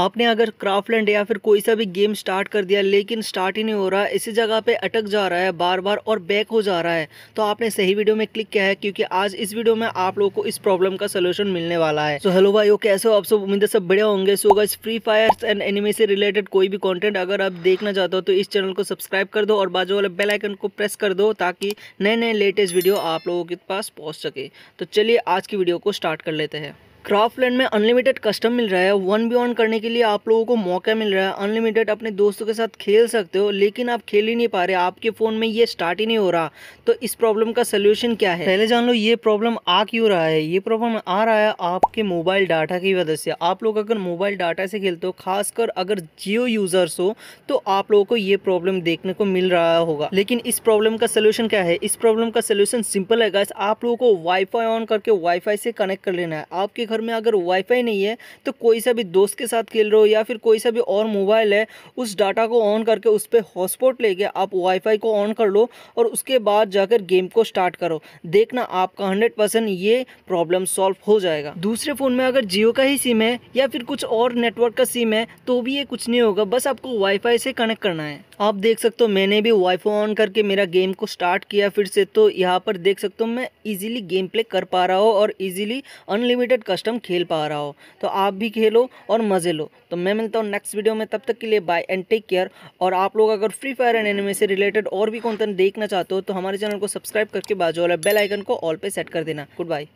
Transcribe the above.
आपने अगर क्राफ्टलैंड या फिर कोई सा भी गेम स्टार्ट कर दिया लेकिन स्टार्ट ही नहीं हो रहा है इसी जगह पे अटक जा रहा है बार बार और बैक हो जा रहा है तो आपने सही वीडियो में क्लिक किया है क्योंकि आज इस वीडियो में आप लोगों को इस प्रॉब्लम का सोल्यूशन मिलने वाला है सो हेलो भाई कैसे हो आप सब उम्मीद सब बढ़िया होंगे सो अगर फ्री फायर एंड एनिमे से रिलेटेड कोई भी कॉन्टेंट अगर आप देखना चाहते हो तो इस चैनल को सब्सक्राइब कर दो और बाजू वाले बेलाइकन को प्रेस कर दो ताकि नए नए लेटेस्ट वीडियो आप लोगों के पास पहुँच सके तो चलिए आज की वीडियो को स्टार्ट कर लेते हैं क्राफ्ट लैंड में अनलिमिटेड कस्टम मिल रहा है वन बी वन करने के लिए आप लोगों को मौका मिल रहा है अनलिमिटेड अपने दोस्तों के साथ खेल सकते हो लेकिन आप खेल ही नहीं पा रहे आपके फ़ोन में ये स्टार्ट ही नहीं हो रहा तो इस प्रॉब्लम का सलूशन क्या है पहले जान लो ये प्रॉब्लम आ क्यों रहा है ये प्रॉब्लम आ रहा है आपके मोबाइल डाटा की वजह से आप लोग अगर मोबाइल डाटा से खेलते हो खासकर अगर जियो यूज़र्स हो तो आप लोगों को ये प्रॉब्लम देखने को मिल रहा होगा लेकिन इस प्रॉब्लम का सोल्यूशन क्या है इस प्रॉब्लम का सोल्यूशन सिंपल है आप लोगों को वाईफाई ऑन करके वाईफाई से कनेक्ट कर लेना है आपके घर में अगर वाईफाई नहीं है तो कोई सा भी दोस्त के साथ खेल रहे हो या फिर कोई सा भी और मोबाइल है उस डाटा को ऑन करके उस पर हॉटस्पॉट लेके आप वाईफाई को ऑन कर लो और उसके बाद जाकर गेम को स्टार्ट करो देखना आपका हंड्रेड परसेंट ये प्रॉब्लम सॉल्व हो जाएगा दूसरे फ़ोन में अगर जियो का ही सिम है या फिर कुछ और नेटवर्क का सिम है तो भी ये कुछ नहीं होगा बस आपको वाईफाई से कनेक्ट करना है आप देख सकते हो मैंने भी वाईफाई ऑन करके मेरा गेम को स्टार्ट किया फिर से तो यहाँ पर देख सकते हो मैं इजीली गेम प्ले कर पा रहा हूँ और इजीली अनलिमिटेड कस्टमर कस्टम खेल पा रहा हो तो आप भी खेलो और मज़े लो तो मैं मिलता हूँ नेक्स्ट वीडियो में तब तक के लिए बाय एंड टेक केयर और आप लोग अगर फ्री फायर एंड एनिमे से रिलेटेड और भी कॉन्टेंट देखना चाहते हो तो हमारे चैनल को सब्सक्राइब करके बाजू वाला बेल आइकन को ऑल पे सेट कर देना गुड बाय